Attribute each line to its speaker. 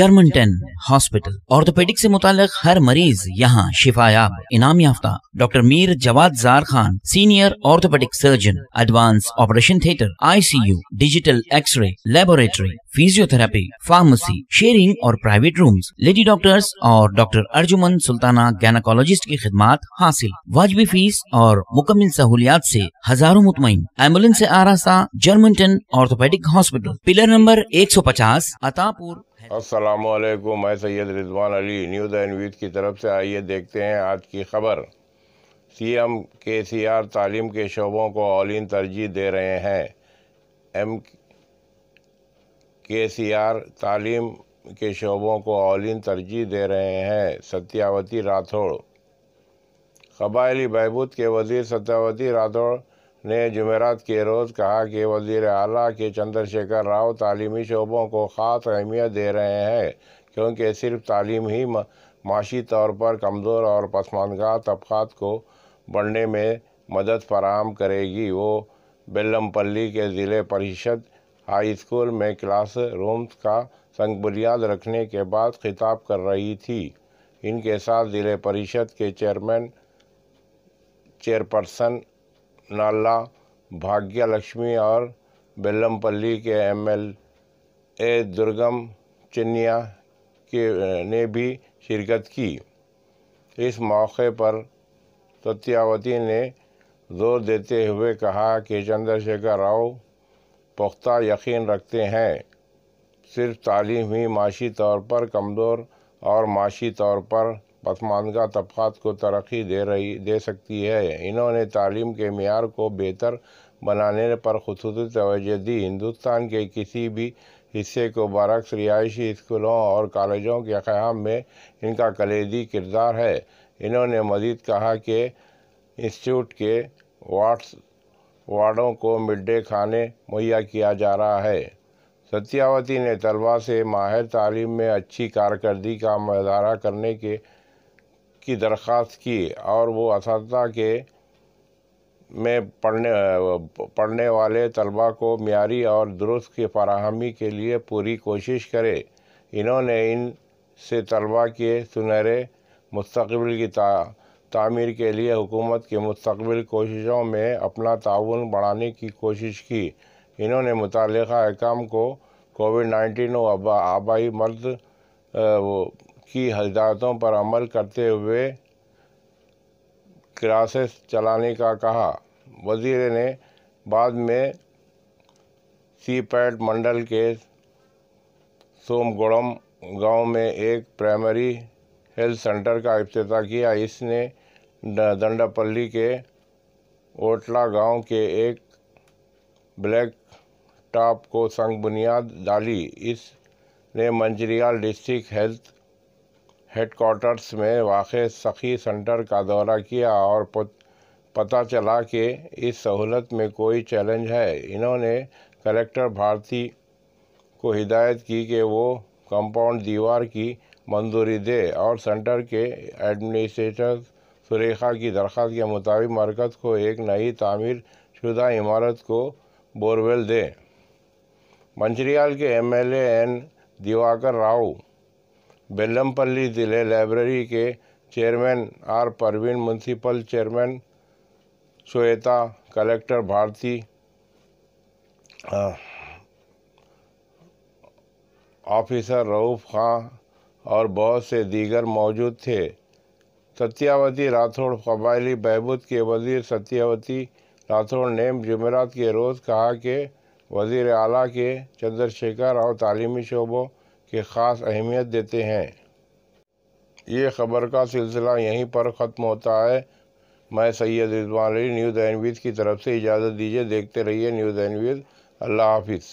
Speaker 1: Germanton hospital orthopaedic से मुतालिक हर मरीज यहाँ शिफायाब इनाम याफ्ता doctor Mir Jawad Jar Khan senior orthopaedic surgeon advance operation theatre ICU digital x-ray laboratory physiotherapy pharmacy sharing और प्राइवेट रूम्स लेडी डॉक्टर्स और डॉक्टर अर्जुमन सुल्ताना गैनाकोलॉजिस्ट की खिदमत हासिल वाजबी फीस और मुकम्मल सहूलियात से हजारों मुतमिन एम्बुलेंस से आरासा जर्मनटन ऑर्थोपेडिक हॉस्पिटल पिलर नंबर एक सौ पचास अतापुर
Speaker 2: असलम मैं सैयद रिजवान अली न्यूज़ एंड वीद की तरफ से आइए देखते हैं आज की खबर सी एम के सी आर तालीम के शोबों को ऑलिन तरजीह दे रहे हैं एम के सी आर तालीम के शोबों को ऑलिन तरजीह दे रहे हैं सत्यावती राठौड़ कबायली बहबूद के वजीर सत्यावती राठौड़ ने जमेरात के रोज़ कहा कि वजीर अली के चंद्रशेखर राव तली शोबों को ख़ास अहमियत दे रहे हैं क्योंकि सिर्फ तालीम ही माशी तौर पर कमज़ोर और पसमानदा तबक़ात को बढ़ने में मदद फराम करेगी वो बेलमपल्ली के ज़िले परिषद हाई स्कूल में क्लास रूम्स का संग बुनियाद रखने के बाद खिताब कर रही थी इनके साथ ज़िले परिषद के चेयरमैन चेयरपर्सन नाला भाग्य लक्ष्मी और बेलमपल्ली के एम एल ए दुर्गम चिन्निया के ने भी शिरकत की इस मौके पर सत्यावती ने जोर देते हुए कहा कि चंद्रशेखर राव पुख्ता यकीन रखते हैं सिर्फ तालीम ही माशी तौर पर कमज़ोर और माशी तौर पर पसमानदा तबक़ात को तरक्की दे रही दे सकती है इन्होंने तालीम के मैार को बेहतर बनाने पर खसूस तोजह दी हिंदुस्तान के किसी भी हिस्से को बरक्स रिहायशी स्कूलों और कॉलेजों के क़्याम में इनका कलेदी किरदार है इन्होंने मजीद कहा कि इंस्टीट्यूट के वार्ड्स वार्डों को मिड डे खाने मुहैया किया जा रहा है सत्यावती ने तलबा से माहिर तालीम में अच्छी कारकर्दी का मदारा करने के की दरख्वास्त की और वो इस के में पढ़ने पढ़ने वाले तलबा को मीरी और दुरुस्त की फराहमी के लिए पूरी कोशिश करे इन्होंने इन से तलबा के सुनहरे मुस्तबिल की ता, तामीर के लिए हुकूमत के मुस्तबिल कोशिशों में अपना ताउन बढ़ाने की कोशिश की इन्होंने मुतल अहकाम को कोविड नाइन्टीन वबाई आबाई मर्द की हदायतों पर अमल करते हुए क्लासेस चलाने का कहा वजीर ने बाद में सी पैड मंडल के सोमगुड़म गांव में एक प्राइमरी हेल्थ सेंटर का अफ्ताह किया इसने दंडापल्ली के ओटला गांव के एक ब्लैक टॉप को संग बुनियाद डाली इसने मंजरियाल डिस्ट्रिक्ट हेल्थ हेडकोार्टर्स में वाक़ सखी सेंटर का दौरा किया और पता चला कि इस सहूलत में कोई चैलेंज है इन्होंने कलेक्टर भारती को हिदायत की कि वो कंपाउंड दीवार की मंजूरी दे और सेंटर के एडमिनिस्ट्रेटर सुरेखा की दरख्वास्त के मुताबिक मरकज़ को एक नई तामीर शुदा इमारत को बोरवेल दे मंचरियाल के एमएलए एन दिवाकर राव बेलमपल्ली ज़िले लाइब्रेरी के chairman R Praveen municipal chairman Shweta collector Bharati officer Rauf Khan और बहुत से दीगर मौजूद थे सत्यावती राठौड़ कबायली बहबूद के वजीर सत्यावती राठौड़ ने जमेरात के रोज़ कहा कि वज़ी अली के चंद्रशेखर और तालीमी शोबों की ख़ास अहमियत देते हैं ये ख़बर का सिलसिला यहीं पर ख़त्म होता है मैं सैयद इजमान न्यूज़ एनवीज़ की तरफ से इजाज़त दीजिए देखते रहिए न्यूज़ एनवीज़ अल्लाह हाफिज़